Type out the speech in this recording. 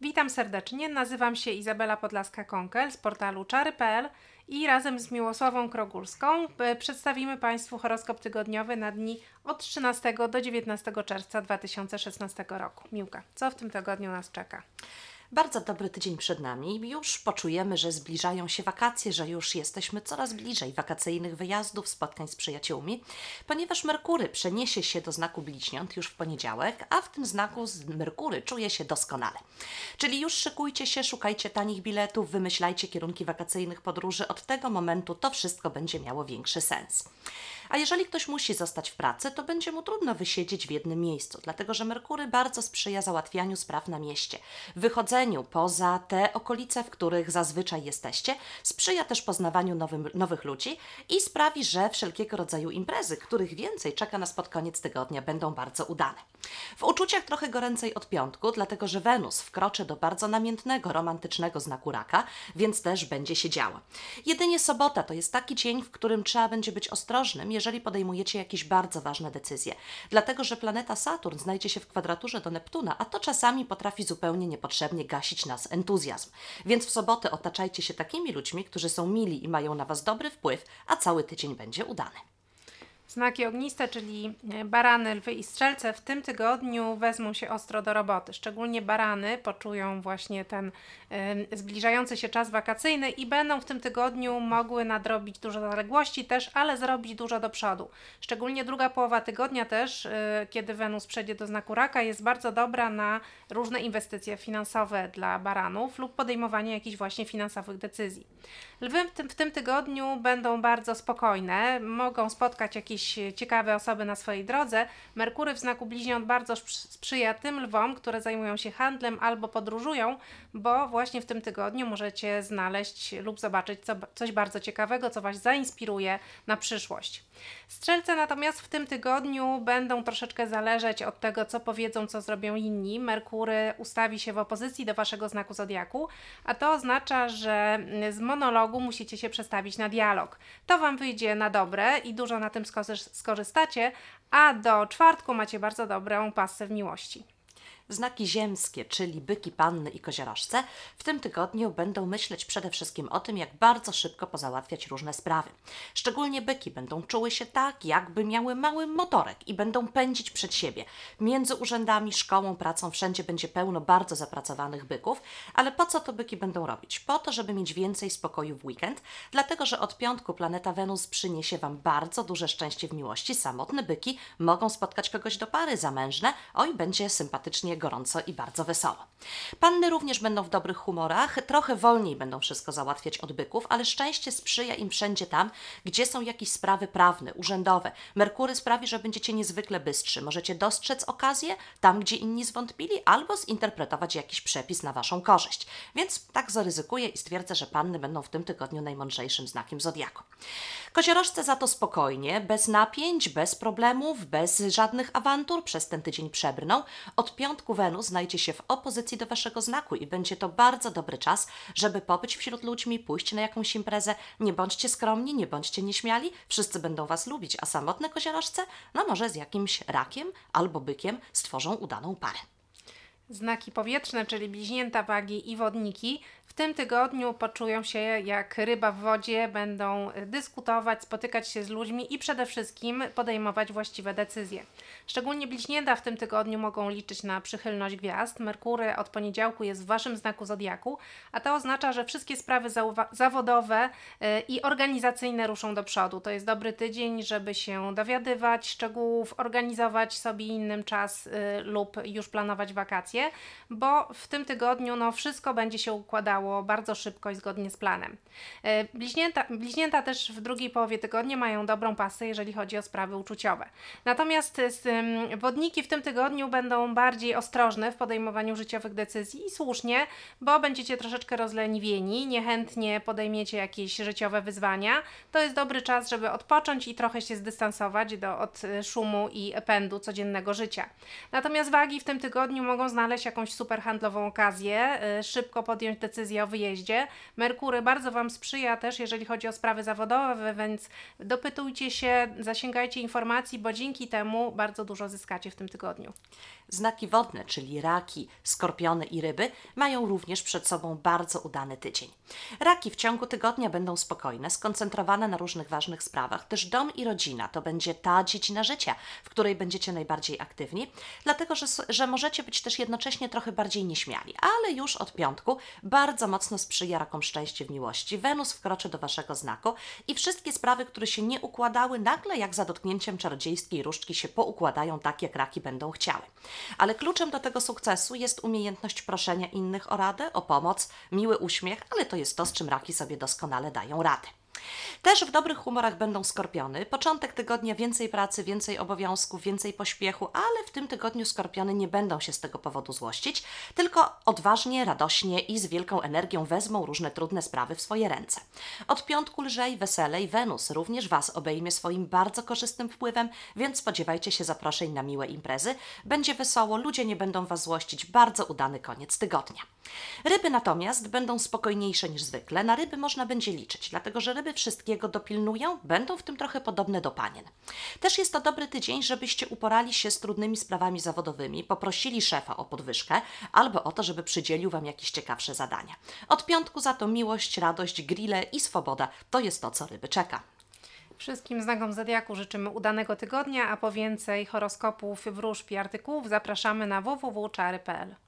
Witam serdecznie, nazywam się Izabela Podlaska-Konkel z portalu czary.pl i razem z Miłosławą Krogulską e, przedstawimy Państwu horoskop tygodniowy na dni od 13 do 19 czerwca 2016 roku. Miłka, co w tym tygodniu nas czeka? Bardzo dobry tydzień przed nami. Już poczujemy, że zbliżają się wakacje, że już jesteśmy coraz bliżej wakacyjnych wyjazdów, spotkań z przyjaciółmi, ponieważ Merkury przeniesie się do znaku bliźniąt już w poniedziałek, a w tym znaku Merkury czuje się doskonale. Czyli już szykujcie się, szukajcie tanich biletów, wymyślajcie kierunki wakacyjnych podróży. Od tego momentu to wszystko będzie miało większy sens. A jeżeli ktoś musi zostać w pracy, to będzie mu trudno wysiedzieć w jednym miejscu, dlatego że Merkury bardzo sprzyja załatwianiu spraw na mieście. Wychodzenie wychodzeniu poza te okolice, w których zazwyczaj jesteście, sprzyja też poznawaniu nowym, nowych ludzi i sprawi, że wszelkiego rodzaju imprezy, których więcej czeka nas pod koniec tygodnia, będą bardzo udane. W uczuciach trochę goręcej od piątku, dlatego że Wenus wkroczy do bardzo namiętnego, romantycznego znaku raka, więc też będzie się działa. Jedynie sobota to jest taki dzień, w którym trzeba będzie być ostrożnym, jeżeli podejmujecie jakieś bardzo ważne decyzje, dlatego że planeta Saturn znajdzie się w kwadraturze do Neptuna, a to czasami potrafi zupełnie niepotrzebnie gasić nas entuzjazm. Więc w sobotę otaczajcie się takimi ludźmi, którzy są mili i mają na Was dobry wpływ, a cały tydzień będzie udany. Znaki ogniste, czyli e, barany, lwy i strzelce w tym tygodniu wezmą się ostro do roboty. Szczególnie barany poczują właśnie ten y, zbliżający się czas wakacyjny i będą w tym tygodniu mogły nadrobić dużo zaległości też, ale zrobić dużo do przodu. Szczególnie druga połowa tygodnia też, y, kiedy Wenus przejdzie do znaku raka, jest bardzo dobra na różne inwestycje finansowe dla baranów lub podejmowanie jakichś właśnie finansowych decyzji. Lwy w tym, w tym tygodniu będą bardzo spokojne, mogą spotkać jakieś jakieś e, ciekawe osoby na swojej drodze, Merkury w znaku bliźniąt bardzo sprzyja tym lwom, które zajmują się handlem albo podróżują, bo właśnie w tym tygodniu możecie znaleźć lub zobaczyć co, coś bardzo ciekawego, co Was zainspiruje na przyszłość. Strzelce natomiast w tym tygodniu będą troszeczkę zależeć od tego, co powiedzą, co zrobią inni. Merkury ustawi się w opozycji do Waszego znaku zodiaku, a to oznacza, że mm, z monologu musicie się przestawić na dialog. To Wam wyjdzie na dobre i dużo na tym skorzystacie, a do czwartku macie bardzo dobrą pasję w miłości. Znaki ziemskie, czyli byki, panny i koziorożce, w tym tygodniu będą myśleć przede wszystkim o tym, jak bardzo szybko pozałatwiać różne sprawy. Szczególnie byki będą czuły się tak, jakby miały mały motorek i będą pędzić przed siebie. Między urzędami, szkołą, pracą wszędzie będzie pełno bardzo zapracowanych byków, ale po co to byki będą robić? Po to, żeby mieć więcej spokoju w weekend, dlatego że od piątku planeta Wenus przyniesie Wam bardzo duże szczęście w miłości. Samotne byki mogą spotkać kogoś do pary zamężne, oj, będzie sympatycznie gorąco i bardzo wesoło. Panny również będą w dobrych humorach, trochę wolniej będą wszystko załatwiać od byków, ale szczęście sprzyja im wszędzie tam, gdzie są jakieś sprawy prawne, urzędowe. Merkury sprawi, że będziecie niezwykle bystrzy. Możecie dostrzec okazję tam, gdzie inni zwątpili, albo zinterpretować jakiś przepis na waszą korzyść. Więc tak zaryzykuję i stwierdzę, że panny będą w tym tygodniu najmądrzejszym znakiem zodiaku. Koziorożce za to spokojnie, bez napięć, bez problemów, bez żadnych awantur przez ten tydzień przebrną. Od piątku początku Wenus znajdzie się w opozycji do waszego znaku i będzie to bardzo dobry czas, żeby pobyć wśród ludźmi, pójść na jakąś imprezę. Nie bądźcie skromni, nie bądźcie nieśmiali, wszyscy będą was lubić, a samotne koziorożce, no może z jakimś rakiem albo bykiem stworzą udaną parę. Znaki powietrzne, czyli bliźnięta wagi i wodniki, w tym tygodniu poczują się jak ryba w wodzie, będą dyskutować, spotykać się z ludźmi i przede wszystkim podejmować właściwe decyzje. Szczególnie bliźnięta w tym tygodniu mogą liczyć na przychylność gwiazd. Merkury od poniedziałku jest w Waszym znaku zodiaku, a to oznacza, że wszystkie sprawy zawodowe y, i organizacyjne ruszą do przodu. To jest dobry tydzień, żeby się dowiadywać szczegółów, organizować sobie innym czas y, lub już planować wakacje bo w tym tygodniu no, wszystko będzie się układało bardzo szybko i zgodnie z planem. E, bliźnięta, bliźnięta też w drugiej połowie tygodnia mają dobrą pasę, jeżeli chodzi o sprawy uczuciowe. Natomiast e, wodniki w tym tygodniu będą bardziej ostrożne w podejmowaniu życiowych decyzji i słusznie, bo będziecie troszeczkę rozleniwieni, niechętnie podejmiecie jakieś życiowe wyzwania. To jest dobry czas, żeby odpocząć i trochę się zdystansować do, od e, szumu i pędu codziennego życia. Natomiast wagi w tym tygodniu mogą znaleźć znaleźć jakąś super handlową okazję, y, szybko podjąć decyzję o wyjeździe. Merkury bardzo Wam sprzyja też, jeżeli chodzi o sprawy zawodowe, więc dopytujcie się, zasięgajcie informacji, bo dzięki temu bardzo dużo zyskacie w tym tygodniu. Znaki wodne, czyli raki, skorpiony i ryby, mają również przed sobą bardzo udany tydzień. Raki w ciągu tygodnia będą spokojne, skoncentrowane na różnych ważnych sprawach, też dom i rodzina to będzie ta dziedzina życia, w której będziecie najbardziej aktywni, dlatego że, że możecie być też jednocześnie jednocześnie trochę bardziej nieśmiali, ale już od piątku bardzo mocno sprzyja rakom szczęście w miłości. Wenus wkroczy do Waszego znaku i wszystkie sprawy, które się nie układały, nagle jak za dotknięciem czarodziejskiej różdżki się poukładają tak, jak raki będą chciały. Ale kluczem do tego sukcesu jest umiejętność proszenia innych o radę, o pomoc, miły uśmiech, ale to jest to, z czym raki sobie doskonale dają radę. Też w dobrych humorach będą skorpiony. Początek tygodnia więcej pracy, więcej obowiązków, więcej pośpiechu, ale w tym tygodniu skorpiony nie będą się z tego powodu złościć, tylko odważnie, radośnie i z wielką energią wezmą różne trudne sprawy w swoje ręce. Od piątku lżej, weselej, Wenus również Was obejmie swoim bardzo korzystnym wpływem, więc spodziewajcie się zaproszeń na miłe imprezy. Będzie wesoło, ludzie nie będą Was złościć, bardzo udany koniec tygodnia. Ryby natomiast będą spokojniejsze niż zwykle. Na ryby można będzie liczyć, dlatego że ryby wszystkiego go dopilnują, będą w tym trochę podobne do panien. Też jest to dobry tydzień, żebyście uporali się z trudnymi sprawami zawodowymi, poprosili szefa o podwyżkę albo o to, żeby przydzielił Wam jakieś ciekawsze zadania. Od piątku za to miłość, radość, grille i swoboda to jest to, co ryby czeka. Wszystkim znakom Zodiaku życzymy udanego tygodnia, a po więcej horoskopów, wróżb i artykułów zapraszamy na www.czary.pl.